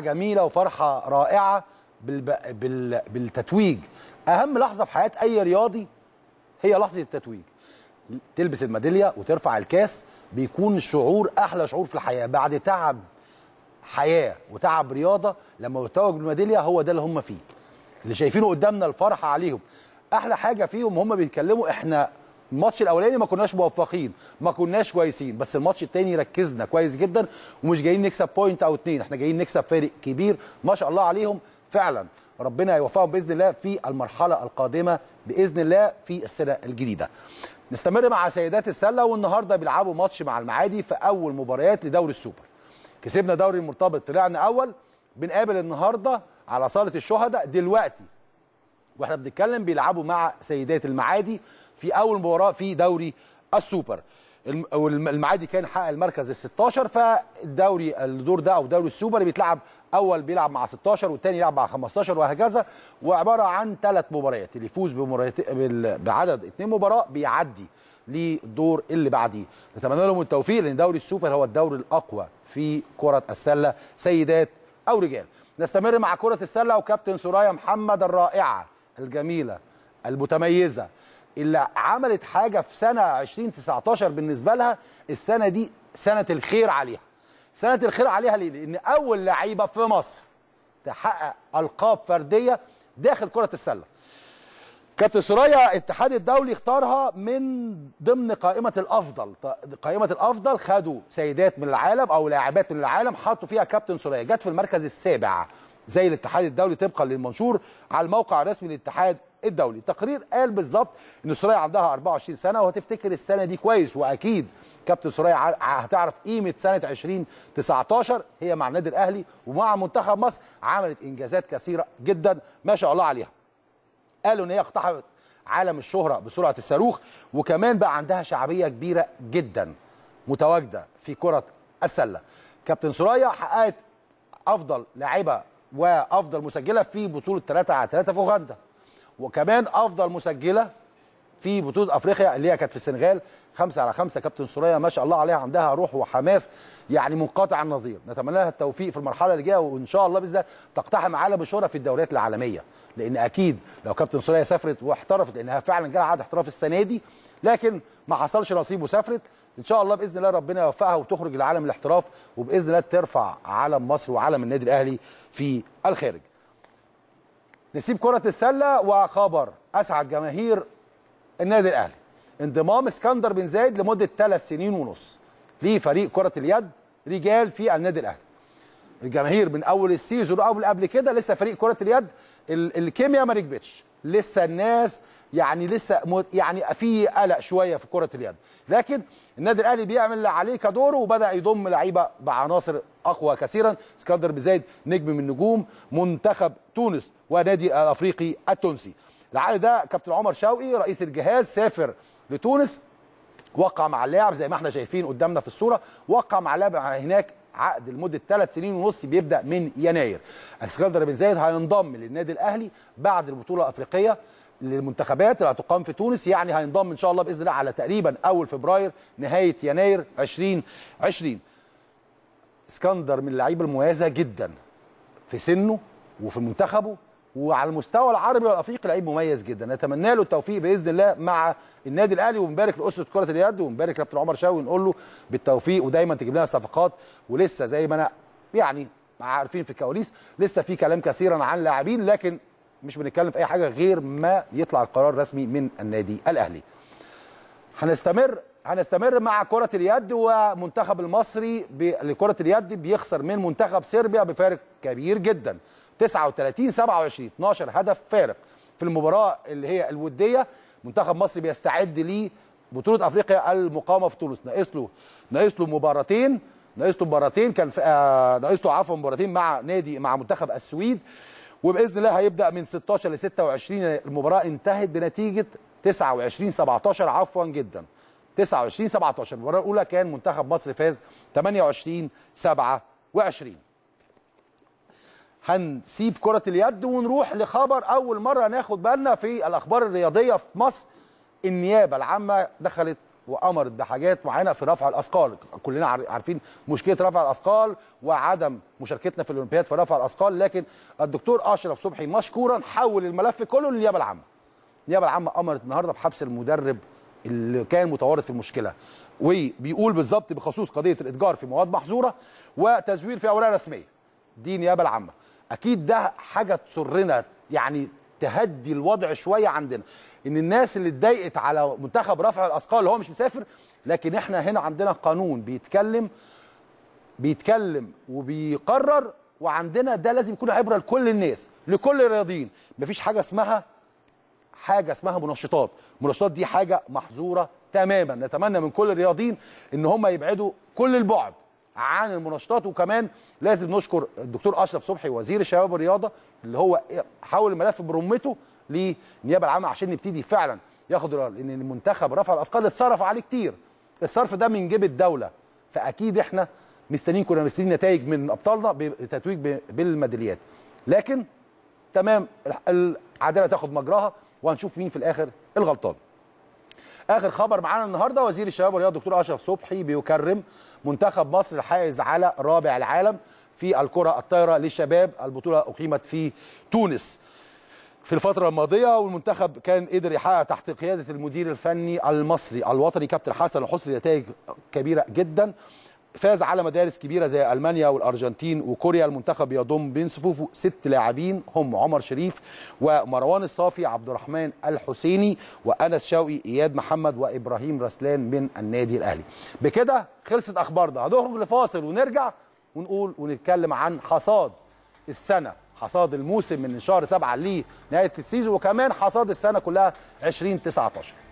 جميله وفرحه رائعه بالتتويج اهم لحظه في حياه اي رياضي هي لحظه التتويج تلبس الميداليه وترفع الكاس بيكون الشعور احلى شعور في الحياه بعد تعب حياه وتعب رياضه لما يتوج بالميداليه هو ده اللي هم فيه اللي شايفينه قدامنا الفرحه عليهم احلى حاجه فيهم هم بيتكلموا احنا الماتش الاولاني ما كناش موفقين ما كناش كويسين بس الماتش الثاني ركزنا كويس جدا ومش جايين نكسب بوينت او اتنين احنا جايين نكسب فارق كبير ما شاء الله عليهم فعلا ربنا يوفقهم باذن الله في المرحله القادمه باذن الله في السنه الجديده نستمر مع سيدات السله والنهارده بيلعبوا ماتش مع المعادي في اول مباريات لدوري السوبر كسبنا دوري المرتبط طلعنا اول بنقابل النهارده على صاله الشهداء دلوقتي واحنا بنتكلم بيلعبوا مع سيدات المعادي في اول مباراه في دوري السوبر المعادي كان حقق المركز ال 16 فالدوري الدور ده او دوري السوبر بيتلعب اول بيلعب مع 16 والثاني يلعب مع 15 وهكذا وعباره عن ثلاث مباريات اللي يفوز بعدد اثنين مباراه بيعدي للدور اللي بعديه نتمنى لهم التوفيق لان دوري السوبر هو الدوري الاقوى في كره السله سيدات او رجال نستمر مع كره السله وكابتن سرايا محمد الرائعه الجميله المتميزه اللي عملت حاجه في سنه 2019 بالنسبه لها السنه دي سنه الخير عليها سنه الخير عليها ليه لان اول لعيبه في مصر تحقق القاب فرديه داخل كره السله كابتن سرايا الاتحاد الدولي اختارها من ضمن قائمه الافضل قائمه الافضل خدوا سيدات من العالم او لاعبات من العالم حطوا فيها كابتن سرايا جت في المركز السابع زي الاتحاد الدولي طبقا للمنشور على الموقع الرسمي للاتحاد الدولي تقرير قال بالظبط ان سوريا عندها 24 سنه وهتفتكر السنه دي كويس واكيد كابتن سوريا هتعرف قيمه سنه 2019 هي مع النادي الاهلي ومع منتخب مصر عملت انجازات كثيره جدا ما شاء الله عليها قالوا ان هي اقتحمت عالم الشهره بسرعه الصاروخ وكمان بقى عندها شعبيه كبيره جدا متواجده في كره السله كابتن سوريا حققت افضل لاعبه وافضل مسجله في بطوله 3 على 3 في اوغندا وكمان افضل مسجله في بطوله افريقيا اللي هي كانت في السنغال خمسة على خمسة كابتن سوريا ما شاء الله عليها عندها روح وحماس يعني منقطع النظير نتمنى لها التوفيق في المرحله اللي جايه وان شاء الله باذن الله تقتحم عالم الشهره في الدوريات العالميه لان اكيد لو كابتن سوريا سافرت واحترفت لانها فعلا جالها عقد احتراف السنه دي لكن ما حصلش نصيب وسافرت ان شاء الله باذن الله ربنا يوفقها وتخرج لعالم الاحتراف وباذن الله ترفع علم مصر وعلم النادي الاهلي في الخارج نسيب كرة السلة وخبر أسعد جماهير النادي الأهلي انضمام اسكندر بن زايد لمدة ثلاث سنين ونص لفريق كرة اليد رجال في النادي الأهلي الجماهير من أول السيزون أو قبل كده لسه فريق كرة اليد الكيمياء ما ركبتش لسه الناس يعني لسه يعني في قلق شويه في كره اليد لكن النادي الاهلي بيعمل اللي عليه كدوره وبدا يضم لعيبه بعناصر اقوى كثيرا اسكندر بزايد نجم من نجوم منتخب تونس ونادي الافريقي التونسي العقد ده كابتن عمر شوقي رئيس الجهاز سافر لتونس وقع مع اللاعب زي ما احنا شايفين قدامنا في الصوره وقع مع اللاعب هناك عقد لمده ثلاث سنين ونص بيبدا من يناير اسكندر بن زايد هينضم للنادي الاهلي بعد البطوله الافريقيه للمنتخبات اللي هتقام في تونس يعني هينضم ان شاء الله باذن الله على تقريبا اول فبراير نهايه يناير 2020 اسكندر من اللعيبه المميزه جدا في سنه وفي منتخبه وعلى المستوى العربي والافريقي لعيب مميز جدا نتمنى له التوفيق باذن الله مع النادي الاهلي ونبارك لاسره كره اليد ونبارك لكابتن عمر شاوي ونقول له بالتوفيق ودايما تجيب لنا صفقات ولسه زي ما انا يعني عارفين في الكواليس لسه في كلام كثيرا عن لاعبين لكن مش بنتكلم في اي حاجه غير ما يطلع القرار الرسمي من النادي الاهلي هنستمر هنستمر مع كره اليد ومنتخب المصري لكره اليد بيخسر من منتخب صربيا بفارق كبير جدا 39 27 12 هدف فارق في المباراه اللي هي الوديه منتخب مصر بيستعد ليه بطوله افريقيا المقامه في تونس ناقص له ناقص له مباراتين ناقص له مباراتين كان آه، ناقص له عفوا مباراتين مع نادي مع منتخب السويد وباذن الله هيبدا من 16 ل 26 المباراه انتهت بنتيجه 29 17 عفوا جدا 29 17 المباراه الاولى كان منتخب مصر فاز 28 27 هنسيب كرة اليد ونروح لخبر أول مرة ناخد بالنا في الأخبار الرياضية في مصر النيابة العامة دخلت وامرت بحاجات معينه في رفع الاثقال كلنا عارفين مشكله رفع الاثقال وعدم مشاركتنا في الاولمبياد في رفع الاثقال لكن الدكتور اشرف صبحي مشكورا حول الملف كله للنيابه العامه النيابه العامه امرت النهارده بحبس المدرب اللي كان متورط في المشكله وبيقول بالظبط بخصوص قضيه الاتجار في مواد محظوره وتزوير في اوراق رسميه دي النيابه العامه اكيد ده حاجه تسرنا يعني تهدي الوضع شويه عندنا ان الناس اللي اتضايقت على منتخب رفع الاثقال اللي هو مش مسافر لكن احنا هنا عندنا قانون بيتكلم بيتكلم وبيقرر وعندنا ده لازم يكون عبره لكل الناس لكل الرياضيين مفيش حاجه اسمها حاجه اسمها منشطات منشطات دي حاجه محظوره تماما نتمنى من كل الرياضيين ان هم يبعدوا كل البعد عن المنشطات وكمان لازم نشكر الدكتور اشرف صبحي وزير الشباب والرياضه اللي هو حول الملف برمته للنيابه العامه عشان نبتدي فعلا ياخد لان المنتخب رفع الاثقال اتصرف عليه كتير الصرف ده من جيب الدوله فاكيد احنا مستنيين كنا مستنيين نتائج من ابطالنا بتتويج بالميداليات لكن تمام العداله تاخد مجراها وهنشوف مين في الاخر الغلطان اخر خبر معانا النهارده وزير الشباب والرياضه الدكتور اشرف صبحي بيكرم منتخب مصر الحائز على رابع العالم في الكره الطايره للشباب البطوله اقيمت في تونس في الفترة الماضية والمنتخب كان قدر يحقق تحت قيادة المدير الفني المصري الوطني كابتن حسن الحسني نتائج كبيرة جدا فاز على مدارس كبيره زي المانيا والارجنتين وكوريا المنتخب يضم بين صفوفه ست لاعبين هم عمر شريف ومروان الصافي عبد الرحمن الحسيني وانس شوقي اياد محمد وابراهيم رسلان من النادي الاهلي بكده خلصت اخبارنا هنخرج لفاصل ونرجع ونقول ونتكلم عن حصاد السنه حصاد الموسم من شهر 7 لنهايه السيزون وكمان حصاد السنه كلها 2019